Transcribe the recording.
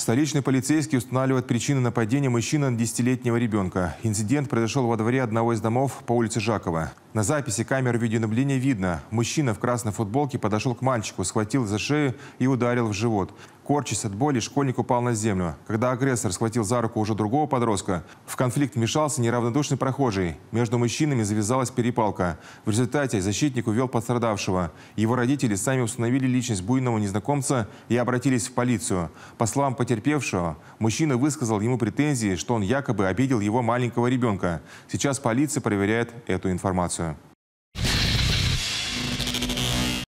Столичный полицейский устанавливает причины нападения мужчины на 10-летнего ребенка. Инцидент произошел во дворе одного из домов по улице Жакова. На записи камер видеонаблюдения видно, мужчина в красной футболке подошел к мальчику, схватил за шею и ударил в живот. Корчась от боли, школьник упал на землю. Когда агрессор схватил за руку уже другого подростка, в конфликт вмешался неравнодушный прохожий. Между мужчинами завязалась перепалка. В результате защитник увел пострадавшего. Его родители сами установили личность буйного незнакомца и обратились в полицию. По словам потерпевшего, мужчина высказал ему претензии, что он якобы обидел его маленького ребенка. Сейчас полиция проверяет эту информацию.